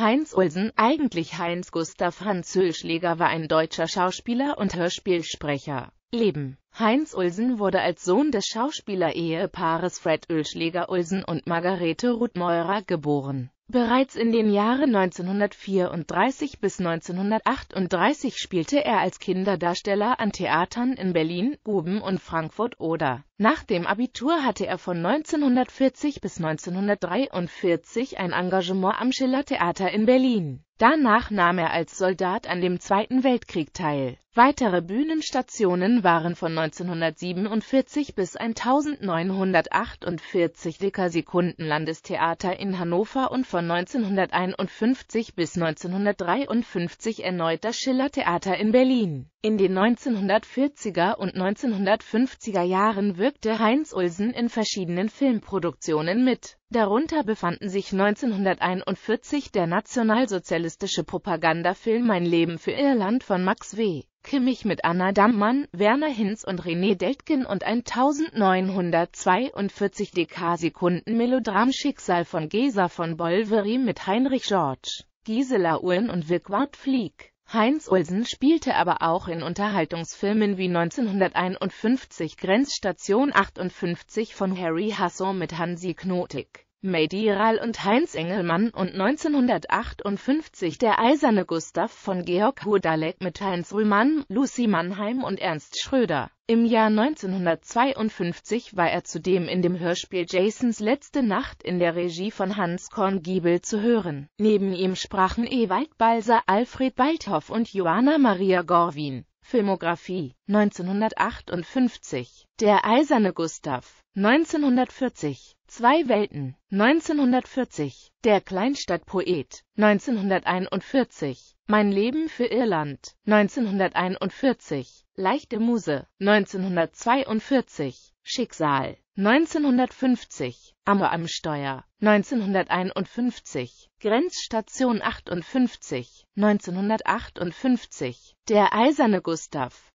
Heinz Olsen, eigentlich Heinz Gustav Hans Hülschläger war ein deutscher Schauspieler und Hörspielsprecher. Leben Heinz Olsen wurde als Sohn des Schauspielerehepaares Fred Ölschläger Olsen und Margarete Ruthmeurer geboren. Bereits in den Jahren 1934 bis 1938 spielte er als Kinderdarsteller an Theatern in Berlin, Guben und Frankfurt (Oder). Nach dem Abitur hatte er von 1940 bis 1943 ein Engagement am Schiller Theater in Berlin Danach nahm er als Soldat an dem Zweiten Weltkrieg teil. Weitere Bühnenstationen waren von 1947 bis 1948 Dicker Landestheater in Hannover und von 1951 bis 1953 erneut das Schiller Theater in Berlin. In den 1940er und 1950er Jahren wirkte Heinz Ulsen in verschiedenen Filmproduktionen mit Darunter befanden sich 1941 der nationalsozialistische Propagandafilm Mein Leben für Irland von Max W. Kimmich mit Anna Dammann, Werner Hinz und René Deltgen und 1942 DK-Sekunden Melodram Schicksal von Gesa von Bolveri mit Heinrich George, Gisela Ulln und Wirkwart Flieg. Heinz Olsen spielte aber auch in Unterhaltungsfilmen wie 1951 Grenzstation 58 von Harry Hasso mit Hansi Knotig Meidi Rall und Heinz Engelmann und 1958 der eiserne Gustav von Georg Hudalek mit Heinz Rühmann, Lucy Mannheim und Ernst Schröder. Im Jahr 1952 war er zudem in dem Hörspiel Jasons letzte Nacht in der Regie von Hans Korngiebel zu hören. Neben ihm sprachen Ewald Balser, Alfred Balthoff und Johanna Maria Gorwin. Filmografie 1958 Der eiserne Gustav 1940 Zwei Welten 1940 Der Kleinstadtpoet 1941 Mein Leben für Irland 1941 Leichte Muse 1942 Schicksal 1950 Amme am Steuer 1951 Grenzstation 58 1958 Der eiserne Gustav